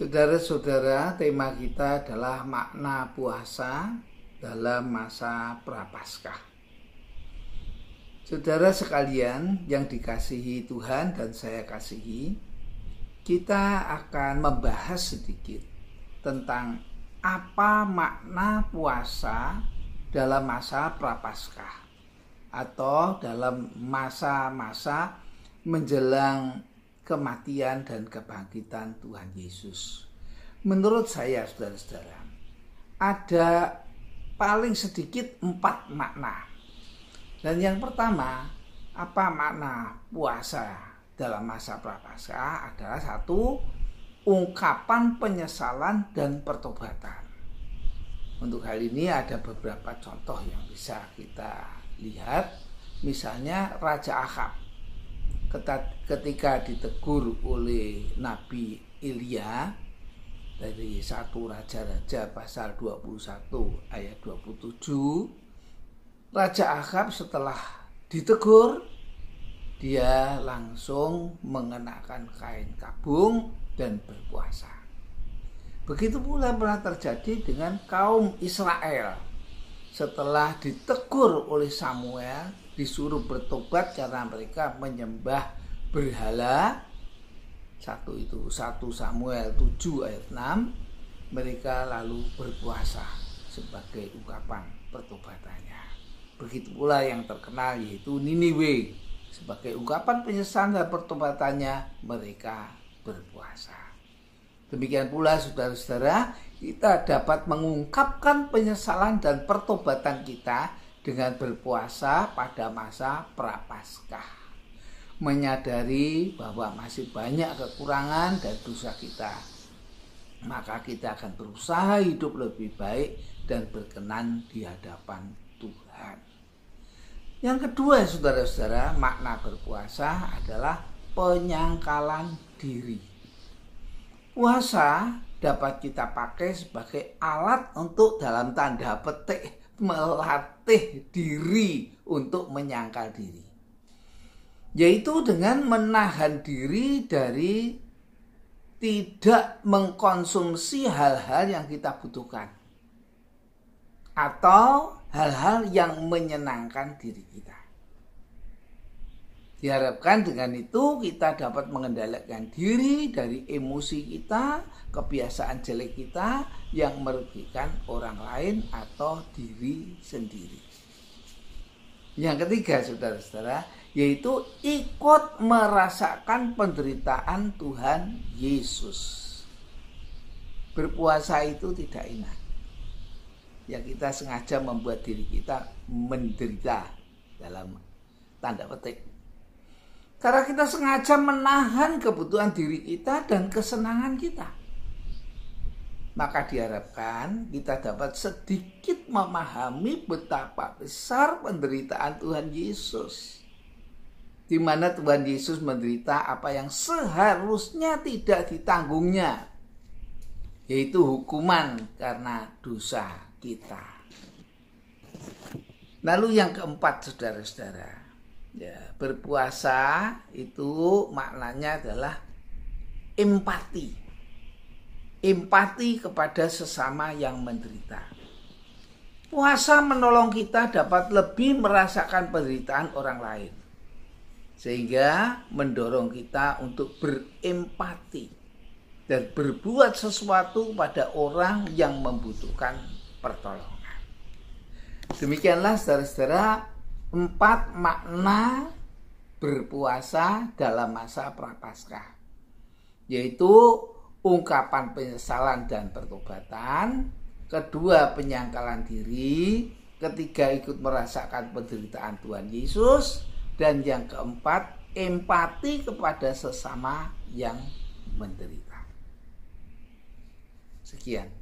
Saudara-saudara, tema kita adalah makna puasa dalam masa prapaskah. Saudara sekalian yang dikasihi Tuhan dan saya kasihi, kita akan membahas sedikit tentang apa makna puasa dalam masa prapaskah atau dalam masa-masa menjelang kematian dan kebangkitan Tuhan Yesus. Menurut saya, saudara-saudara, ada paling sedikit empat makna. Dan yang pertama, apa makna puasa dalam masa prapaskah adalah satu ungkapan penyesalan dan pertobatan. Untuk hal ini ada beberapa contoh yang bisa kita lihat. Misalnya Raja Ahab ketika ditegur oleh Nabi Ilya dari satu raja-raja pasal 21 ayat 27 Raja Ahab setelah ditegur dia langsung mengenakan kain kabung dan berpuasa. Begitu pula pernah terjadi dengan kaum Israel setelah ditegur oleh Samuel disuruh bertobat karena mereka menyembah berhala satu itu satu Samuel 7 ayat 6 mereka lalu berpuasa sebagai ungkapan pertobatannya begitu pula yang terkenal yaitu Niniwe sebagai ungkapan penyesalan dan pertobatannya mereka berpuasa demikian pula saudara-saudara kita dapat mengungkapkan penyesalan dan pertobatan kita dengan berpuasa pada masa prapaskah menyadari bahwa masih banyak kekurangan dan dosa kita maka kita akan berusaha hidup lebih baik dan berkenan di hadapan Tuhan yang kedua saudara-saudara makna berpuasa adalah penyangkalan diri puasa dapat kita pakai sebagai alat untuk dalam tanda petik melatih diri untuk menyangkal diri. Yaitu dengan menahan diri dari tidak mengkonsumsi hal-hal yang kita butuhkan. Atau hal-hal yang menyenangkan diri kita. Diharapkan dengan itu kita dapat mengendalikan diri dari emosi kita, kebiasaan jelek kita yang merugikan orang lain atau diri sendiri. Yang ketiga, saudara-saudara, yaitu ikut merasakan penderitaan Tuhan Yesus. Berpuasa itu tidak enak. Ya kita sengaja membuat diri kita menderita dalam tanda petik karena kita sengaja menahan kebutuhan diri kita dan kesenangan kita. Maka diharapkan kita dapat sedikit memahami betapa besar penderitaan Tuhan Yesus. Di mana Tuhan Yesus menderita apa yang seharusnya tidak ditanggungnya, yaitu hukuman karena dosa kita. Lalu yang keempat saudara-saudara, Ya, berpuasa itu maknanya adalah empati. Empati kepada sesama yang menderita. Puasa menolong kita dapat lebih merasakan penderitaan orang lain. Sehingga mendorong kita untuk berempati dan berbuat sesuatu pada orang yang membutuhkan pertolongan. Demikianlah saudara-saudara Empat makna berpuasa dalam masa prapaskah yaitu ungkapan penyesalan dan pertobatan, kedua penyangkalan diri, ketiga ikut merasakan penderitaan Tuhan Yesus dan yang keempat empati kepada sesama yang menderita. Sekian.